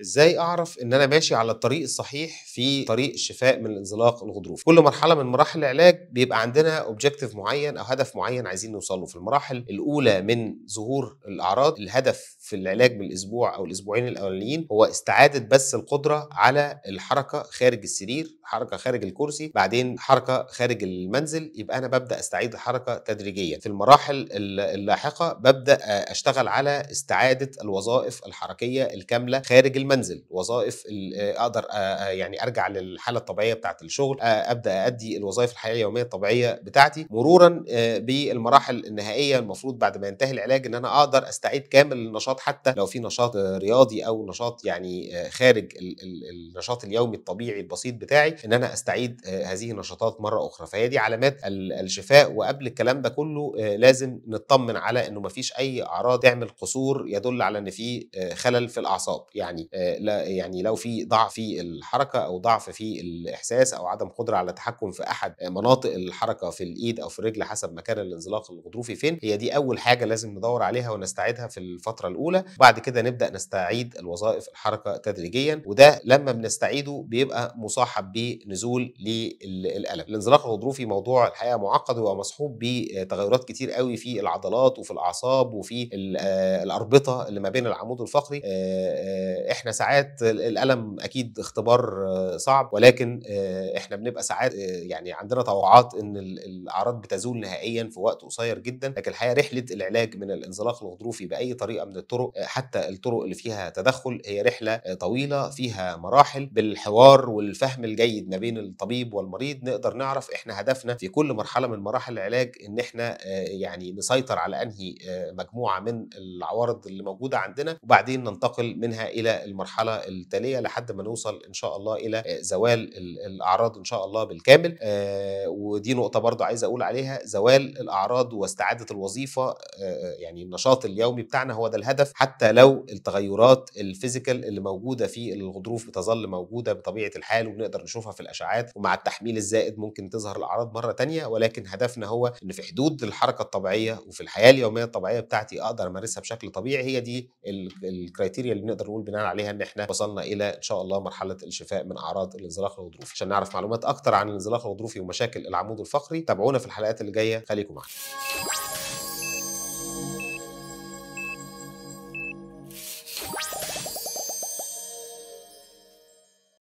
ازاي اعرف ان انا ماشي على الطريق الصحيح في طريق الشفاء من الانزلاق الغضروفي كل مرحله من مراحل العلاج بيبقى عندنا اوبجكتيف معين او هدف معين عايزين نوصل له في المراحل الاولى من ظهور الاعراض الهدف في العلاج بالاسبوع او الاسبوعين الاولانيين هو استعاده بس القدره على الحركه خارج السرير حركه خارج الكرسي بعدين حركه خارج المنزل يبقى انا ببدا استعيد الحركه تدريجيا في المراحل اللاحقه ببدا اشتغل على استعاده الوظائف الحركيه الكامله خارج المنزل وظائف آه، اقدر آه، آه، يعني ارجع للحاله الطبيعيه بتاعه الشغل ابدا ادي الوظائف الحياه اليوميه الطبيعيه بتاعتي مرورا بالمراحل النهائيه المفروض بعد ما ينتهي العلاج ان انا اقدر استعيد كامل النشاط حتى لو في نشاط رياضي او نشاط يعني خارج النشاط اليومي الطبيعي البسيط بتاعي ان انا استعيد هذه النشاطات مره اخرى فهي دي علامات الشفاء وقبل الكلام ده كله لازم نطمن على انه مفيش اي اعراض تعمل قصور يدل على ان في خلل في الاعصاب يعني آه، لا يعني لو في ضعف في الحركه او ضعف في الاحساس او عدم قدره على التحكم في احد آه، مناطق الحركه في الايد او في الرجل حسب مكان الانزلاق الغضروفي فين هي دي اول حاجه لازم ندور عليها ونستعيدها في الفتره الاولى وبعد كده نبدا نستعيد الوظائف الحركه تدريجيا وده لما بنستعيده بيبقى مصاحب بنزول للالم الانزلاق الغضروفي موضوع الحقيقه معقد ومصحوب بتغيرات كتير قوي في العضلات وفي الاعصاب وفي آه، الاربطه اللي ما بين العمود الفقري احنا احنا ساعات الالم اكيد اختبار آه، صعب ولكن آه، احنا بنبقى ساعات آه، يعني عندنا توقعات ان الاعراض بتزول نهائيا في وقت قصير جدا لكن الحقيقه رحله العلاج من الانزلاق الغضروفي باي طريقه من الطرق حتى الطرق اللي فيها تدخل هي رحله طويله فيها مراحل بالحوار والفهم الجيد ما بين الطبيب والمريض نقدر نعرف احنا هدفنا في كل مرحله من مراحل العلاج ان احنا يعني نسيطر على انهي مجموعه من العوارض اللي موجوده عندنا وبعدين ننتقل منها الى المرحله التاليه لحد ما نوصل ان شاء الله الى آه، زوال الاعراض ان شاء الله بالكامل آه، ودي نقطه برضه عايز اقول عليها زوال الاعراض واستعاده الوظيفه آه، يعني النشاط اليومي بتاعنا هو ده الهدف حتى لو التغيرات الفيزيكال اللي موجوده في الغضروف بتظل موجوده بطبيعه الحال وبنقدر نشوفها في الاشعاعات ومع التحميل الزائد ممكن تظهر الاعراض مره تانية ولكن هدفنا هو ان في حدود الحركه الطبيعيه وفي الحياه اليوميه الطبيعيه بتاعتي اقدر امارسها بشكل طبيعي هي دي الكريتيريا اللي نقدر نقول بناء عليها عليها ان احنا وصلنا الى ان شاء الله مرحله الشفاء من اعراض الانزلاق الغضروفي عشان نعرف معلومات اكتر عن الانزلاق الغضروفي ومشاكل العمود الفقري تابعونا في الحلقات اللي جايه خليكم معانا